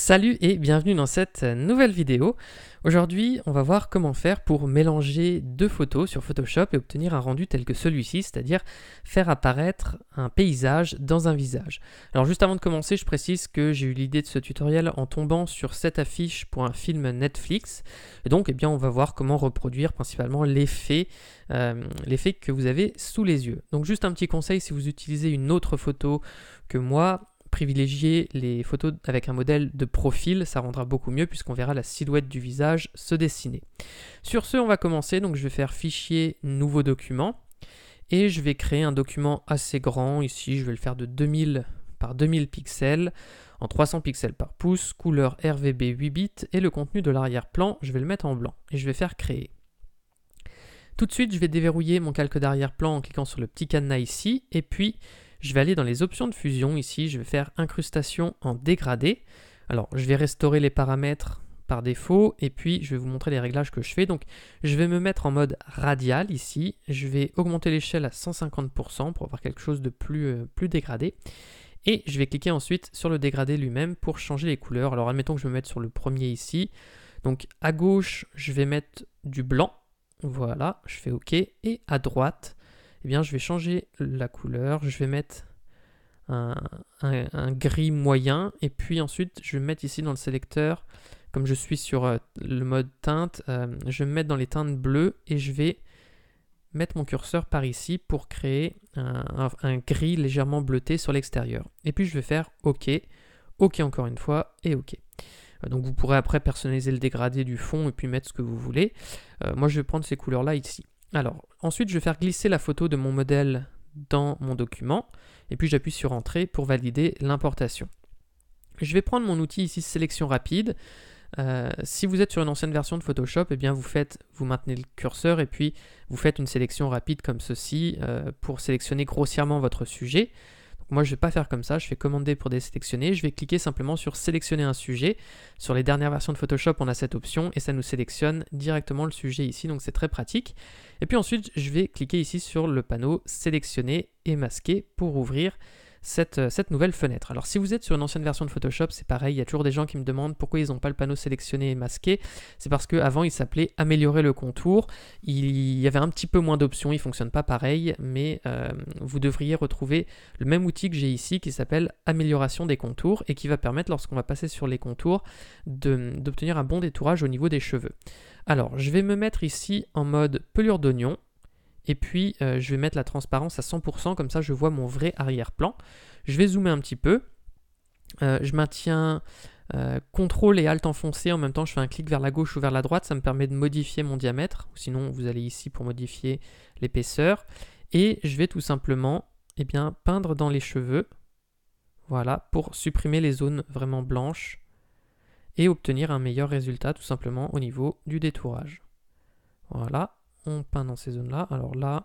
Salut et bienvenue dans cette nouvelle vidéo. Aujourd'hui, on va voir comment faire pour mélanger deux photos sur Photoshop et obtenir un rendu tel que celui-ci, c'est-à-dire faire apparaître un paysage dans un visage. Alors juste avant de commencer, je précise que j'ai eu l'idée de ce tutoriel en tombant sur cette affiche pour un film Netflix. Et donc, eh bien, on va voir comment reproduire principalement l'effet euh, l'effet que vous avez sous les yeux. Donc juste un petit conseil, si vous utilisez une autre photo que moi, privilégier les photos avec un modèle de profil, ça rendra beaucoup mieux puisqu'on verra la silhouette du visage se dessiner. Sur ce, on va commencer, donc je vais faire fichier nouveau document et je vais créer un document assez grand ici, je vais le faire de 2000 par 2000 pixels en 300 pixels par pouce, couleur RVB 8 bits et le contenu de l'arrière-plan, je vais le mettre en blanc et je vais faire créer. Tout de suite, je vais déverrouiller mon calque d'arrière-plan en cliquant sur le petit cadenas ici et puis je vais aller dans les options de fusion ici, je vais faire incrustation en dégradé. Alors je vais restaurer les paramètres par défaut et puis je vais vous montrer les réglages que je fais. Donc je vais me mettre en mode radial ici, je vais augmenter l'échelle à 150% pour avoir quelque chose de plus, euh, plus dégradé. Et je vais cliquer ensuite sur le dégradé lui-même pour changer les couleurs. Alors admettons que je me mette sur le premier ici. Donc à gauche, je vais mettre du blanc. Voilà, je fais OK. Et à droite, eh je vais changer la couleur, je vais mettre un, gris moyen et puis ensuite je vais mettre ici dans le sélecteur, comme je suis sur euh, le mode teinte, euh, je vais me mettre dans les teintes bleues et je vais mettre mon curseur par ici pour créer un, gris légèrement bleuté sur l'extérieur. Et puis je vais faire OK, OK encore une fois et OK. Euh, donc vous pourrez après personnaliser le dégradé du fond et puis mettre ce que vous voulez. moi je vais prendre ces couleurs là ici. Alors, ensuite, je vais faire glisser la photo de mon modèle dans mon document, et puis j'appuie sur Entrée pour valider l'importation. Je vais prendre mon outil ici Sélection rapide. Euh, si vous êtes sur une ancienne version de Photoshop, eh bien vous faites, vous maintenez le curseur et puis vous faites une sélection rapide comme ceci euh, pour sélectionner grossièrement votre sujet moi je ne vais pas faire comme ça, je fais « commander pour désélectionner, je vais cliquer simplement sur sélectionner un sujet. Sur les dernières versions de Photoshop, on a cette option et ça nous sélectionne directement le sujet ici, donc c'est très pratique. Et puis ensuite, je vais cliquer ici sur le panneau sélectionner et masquer pour ouvrir euh, cette, nouvelle fenêtre. Alors si vous êtes sur une ancienne version de Photoshop, c'est pareil, il y a toujours des gens qui me demandent pourquoi ils n'ont pas le panneau sélectionné et masqué. C'est parce qu'avant il s'appelait améliorer le contour. Il y avait un petit peu moins d'options, il ne fonctionne pas pareil, mais euh, vous devriez retrouver le même outil que j'ai ici qui s'appelle amélioration des contours et qui va permettre lorsqu'on va passer sur les contours d'obtenir un bon détourage au niveau des cheveux. Alors je vais me mettre ici en mode pelure d'oignon et puis, euh, je vais mettre la transparence à 100%, comme ça je vois mon vrai arrière-plan. Je vais zoomer un petit peu. Euh, je maintiens euh, CTRL et ALT enfoncés, en même temps je fais un clic vers la gauche ou vers la droite, ça me permet de modifier mon diamètre, sinon vous allez ici pour modifier l'épaisseur, et je vais tout simplement eh bien, peindre dans les cheveux, voilà, pour supprimer les zones vraiment blanches et obtenir un meilleur résultat tout simplement au niveau du détourage. Voilà, on peint dans ces zones-là. Alors là,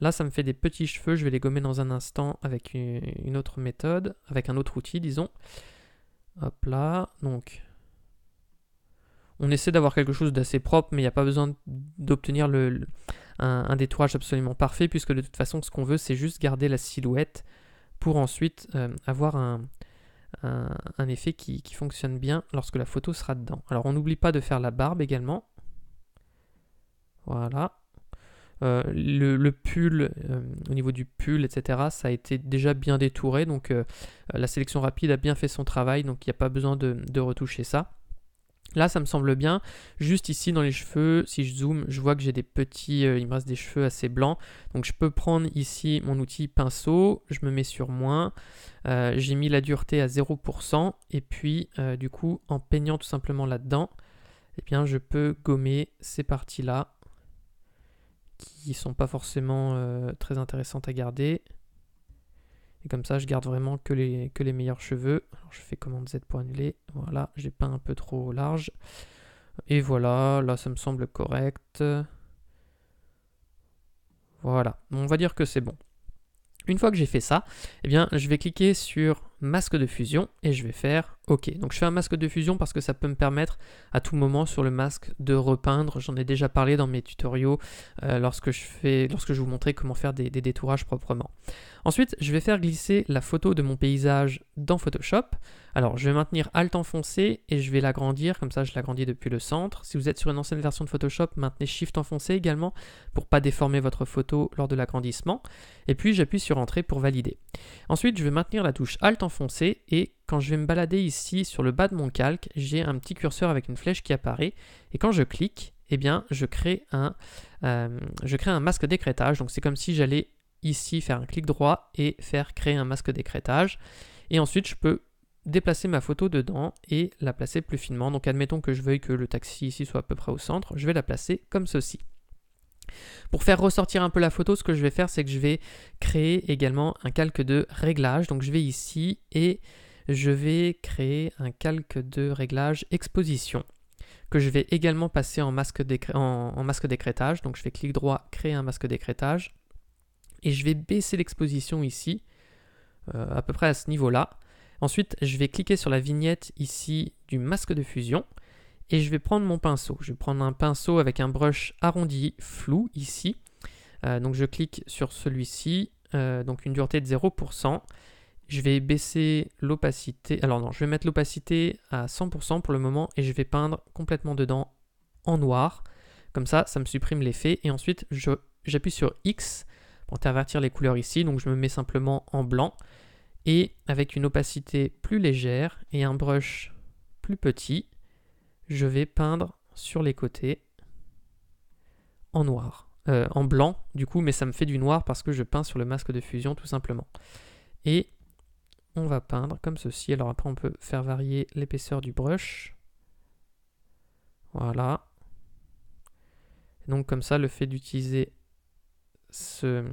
là, ça me fait des petits cheveux. Je vais les gommer dans un instant avec une autre méthode, avec un autre outil, disons. Hop là, donc. On essaie d'avoir quelque chose d'assez propre, mais il n'y a pas besoin d'obtenir le, un, détourage absolument parfait, puisque de toute façon, ce qu'on veut, c'est juste garder la silhouette pour ensuite euh, avoir un, effet qui, fonctionne bien lorsque la photo sera dedans. Alors on n'oublie pas de faire la barbe également. Voilà. Euh, le, pull, euh, au niveau du pull, etc., ça a été déjà bien détouré. Donc euh, la sélection rapide a bien fait son travail, donc il n'y a pas besoin de, retoucher ça. Là, ça me semble bien. Juste ici dans les cheveux, si je zoome, je vois que j'ai des petits, il me reste des cheveux assez blancs. Donc je peux prendre ici mon outil pinceau, je me mets sur moins. j'ai mis la dureté à 0%. Et puis, du coup, en peignant tout simplement là-dedans, et eh bien, je peux gommer ces parties-là qui sont pas forcément euh, très intéressantes à garder. Et comme ça, je garde vraiment que les, que les meilleurs cheveux. je fais commande Z pour annuler. Voilà, j'ai peint un peu trop large. Et voilà, là, ça me semble correct. Voilà, on va dire que c'est bon. Une fois que j'ai fait ça, eh bien, je vais cliquer sur masque de fusion et je vais faire OK. Donc je fais un masque de fusion parce que ça peut me permettre à tout moment sur le masque de repeindre. J'en ai déjà parlé dans mes tutoriaux euh, lorsque, je fais, lorsque je vous montrais comment faire des, détourages proprement. Ensuite, je vais faire glisser la photo de mon paysage dans Photoshop. Alors je vais maintenir Alt enfoncé et je vais l'agrandir, comme ça je l'agrandis depuis le centre. Si vous êtes sur une ancienne version de Photoshop, maintenez Shift enfoncé également pour pas déformer votre photo lors de l'agrandissement. Et puis j'appuie sur Entrée pour valider. Ensuite, je vais maintenir la touche Alt enfoncée et quand je vais me balader ici sur le bas de mon calque, j'ai un petit curseur avec une flèche qui apparaît et quand je clique, eh bien, je crée un, euh, je crée un masque d'écrétage. Donc c'est comme si j'allais ici faire un clic droit et faire créer un masque d'écrétage. Et ensuite, je peux déplacer ma photo dedans et la placer plus finement. Donc admettons que je veuille que le taxi ici soit à peu près au centre, je vais la placer comme ceci. Pour faire ressortir un peu la photo, ce que je vais faire, c'est que je vais créer également un calque de réglage. Donc je vais ici et je vais créer un calque de réglage exposition que je vais également passer en masque, en, masque d'écrétage. Donc je fais clic droit, créer un masque d'écrétage. Et je vais baisser l'exposition ici, euh, à peu près à ce niveau-là. Ensuite, je vais cliquer sur la vignette ici du masque de fusion et je vais prendre mon pinceau. Je vais prendre un pinceau avec un brush arrondi flou ici. Euh, donc je clique sur celui-ci, euh, donc une dureté de 0%. Je vais baisser l'opacité. Alors non, je vais mettre l'opacité à 100% pour le moment et je vais peindre complètement dedans en noir. Comme ça, ça me supprime l'effet. Et ensuite, j'appuie sur X pour intervertir les couleurs ici. Donc je me mets simplement en blanc. Et avec une opacité plus légère et un brush plus petit, je vais peindre sur les côtés en noir. Euh, en blanc, du coup, mais ça me fait du noir parce que je peins sur le masque de fusion, tout simplement. Et on va peindre comme ceci. Alors après, on peut faire varier l'épaisseur du brush. Voilà. Donc comme ça, le fait d'utiliser ce,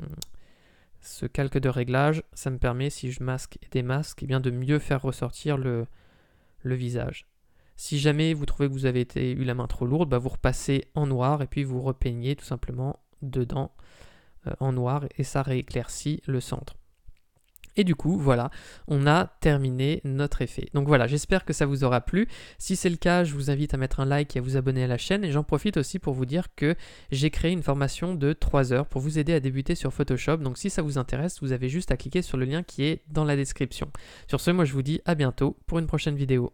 ce, calque de réglage, ça me permet, si je masque et démasque, eh bien, de mieux faire ressortir le visage. Si jamais vous trouvez que vous avez été, eu la main trop lourde, bah, vous repassez en noir et puis vous repeignez tout simplement dedans euh, en noir et ça rééclaircit le centre. Et du coup, voilà, on a terminé notre effet. Donc voilà, j'espère que ça vous aura plu. Si c'est le cas, je vous invite à mettre un like et à vous abonner à la chaîne. Et j'en profite aussi pour vous dire que j'ai créé une formation de 3 heures pour vous aider à débuter sur Photoshop. Donc si ça vous intéresse, vous avez juste à cliquer sur le lien qui est dans la description. Sur ce, moi je vous dis à bientôt pour une prochaine vidéo.